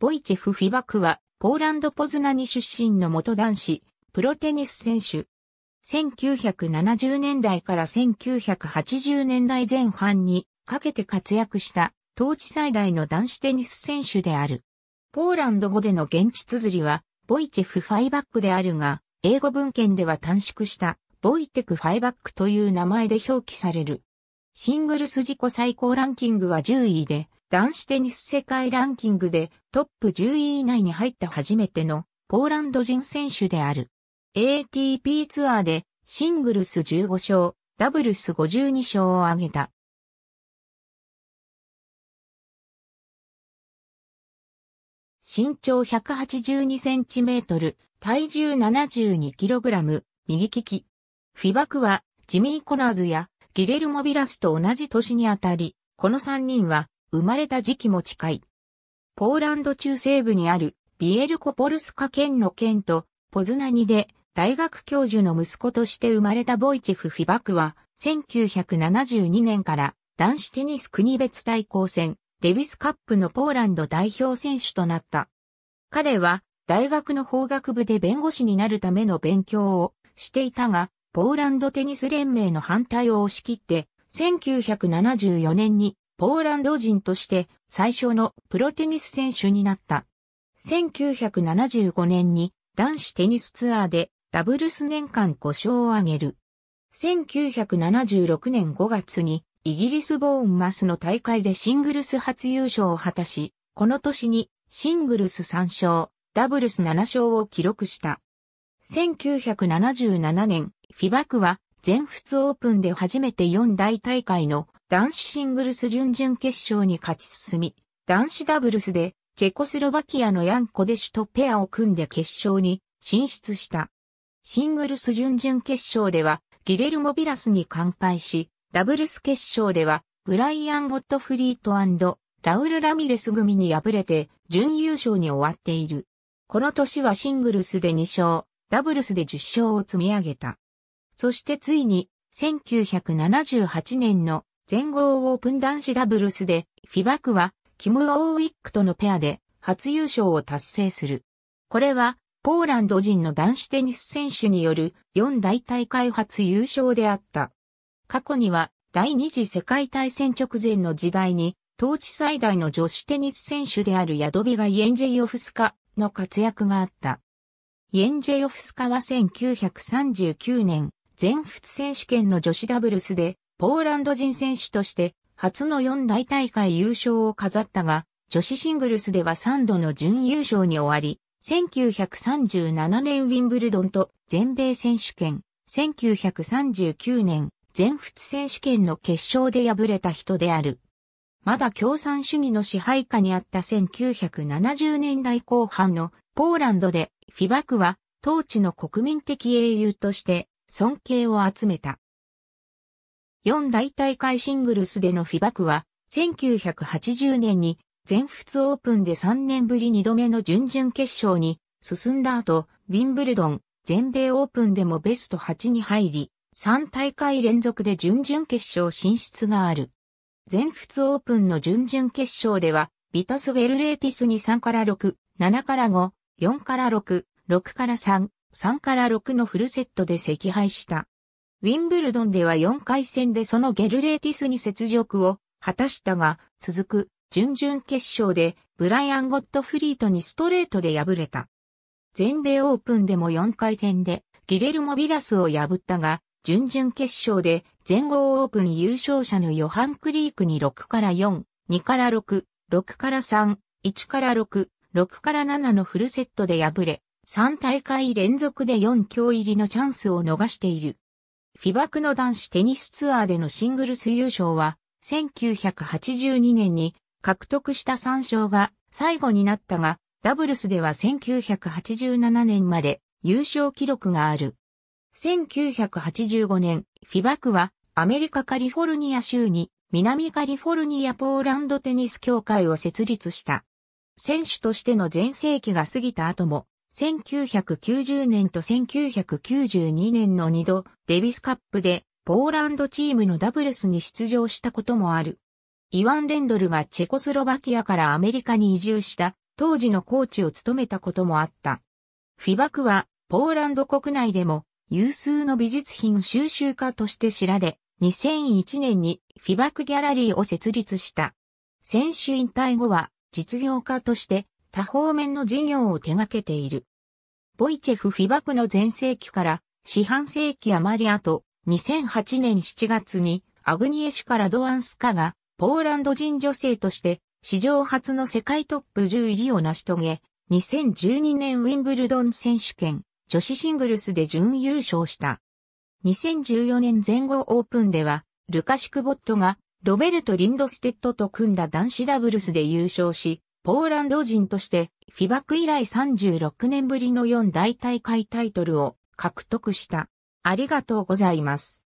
ボイチェフ・フィバクは、ポーランド・ポズナに出身の元男子、プロテニス選手。1970年代から1980年代前半にかけて活躍した当地最大の男子テニス選手である。ポーランド語での現地綴りは、ボイチェフ・ファイバックであるが、英語文献では短縮した、ボイテク・ファイバックという名前で表記される。シングルス自己最高ランキングは10位で、男子テニス世界ランキングでトップ10位以内に入った初めてのポーランド人選手である。ATP ツアーでシングルス15勝、ダブルス52勝を挙げた。身長182センチメートル、体重72キログラム、右利き。フィバクはジミー・コナーズやギレルモ・ビラスと同じ年にあたり、この3人は生まれた時期も近い。ポーランド中西部にあるビエルコポルスカ県の県とポズナニで大学教授の息子として生まれたボイチェフ・フィバクは1972年から男子テニス国別対抗戦デビスカップのポーランド代表選手となった。彼は大学の法学部で弁護士になるための勉強をしていたが、ポーランドテニス連盟の反対を押し切って、1974年にポーランド人として最初のプロテニス選手になった。1975年に男子テニスツアーでダブルス年間5勝を挙げる。1976年5月にイギリスボーンマスの大会でシングルス初優勝を果たし、この年にシングルス3勝、ダブルス7勝を記録した。1977年、フィバクは全仏オープンで初めて4大大会の男子シングルス準々決勝に勝ち進み、男子ダブルスでチェコスロバキアのヤンコデシュとペアを組んで決勝に進出した。シングルス準々決勝ではギレルモ・ビラスに完敗し、ダブルス決勝ではブライアン・ゴットフリートラウル・ラミレス組に敗れて準優勝に終わっている。この年はシングルスで2勝、ダブルスで10勝を積み上げた。そしてついに1978年の全豪オープン男子ダブルスで、フィバクは、キム・オーウィックとのペアで、初優勝を達成する。これは、ポーランド人の男子テニス選手による4大大会初優勝であった。過去には、第二次世界大戦直前の時代に、当地最大の女子テニス選手であるヤドビガ・イエンジェヨフスカの活躍があった。イエンジェヨフスカは1939年、全仏選手権の女子ダブルスでポーランド人選手として初の4大大会優勝を飾ったが、女子シングルスでは3度の準優勝に終わり、1937年ウィンブルドンと全米選手権、1939年全仏選手権の決勝で敗れた人である。まだ共産主義の支配下にあった1970年代後半のポーランドでフィバクは当地の国民的英雄として尊敬を集めた。4大大会シングルスでのフィバクは、1980年に全仏オープンで3年ぶり2度目の準々決勝に進んだ後、ウィンブルドン、全米オープンでもベスト8に入り、3大会連続で準々決勝進出がある。全仏オープンの準々決勝では、ビタス・ゲルレーティスに3から6、7から5、4から6、6から3、3から6のフルセットで惜敗した。ウィンブルドンでは4回戦でそのゲルレーティスに雪辱を果たしたが、続く準々決勝でブライアン・ゴットフリートにストレートで敗れた。全米オープンでも4回戦でギレルモ・ビラスを破ったが、準々決勝で全豪オープン優勝者のヨハン・クリークに6から4、2から6、6から3、1から6、6から7のフルセットで敗れ、3大会連続で4強入りのチャンスを逃している。フィバクの男子テニスツアーでのシングルス優勝は、1982年に獲得した3勝が最後になったが、ダブルスでは1987年まで優勝記録がある。1985年、フィバクはアメリカカリフォルニア州に南カリフォルニアポーランドテニス協会を設立した。選手としての全盛期が過ぎた後も1990年と1992年の2度、デビスカップでポーランドチームのダブルスに出場したこともある。イワン・レンドルがチェコスロバキアからアメリカに移住した当時のコーチを務めたこともあった。フィバクはポーランド国内でも有数の美術品収集家として知られ、2001年にフィバクギャラリーを設立した。選手引退後は実業家として多方面の事業を手掛けている。ボイチェフ・フィバクの前世紀から四半世紀余り後、2008年7月にアグニエシュからドアンスカがポーランド人女性として史上初の世界トップ10入りを成し遂げ、2012年ウィンブルドン選手権女子シングルスで準優勝した。2014年前後オープンでは、ルカシュクボットがロベルト・リンドステッドと組んだ男子ダブルスで優勝し、ポーランド人として、フィバク以来36年ぶりの4大大会タイトルを獲得した。ありがとうございます。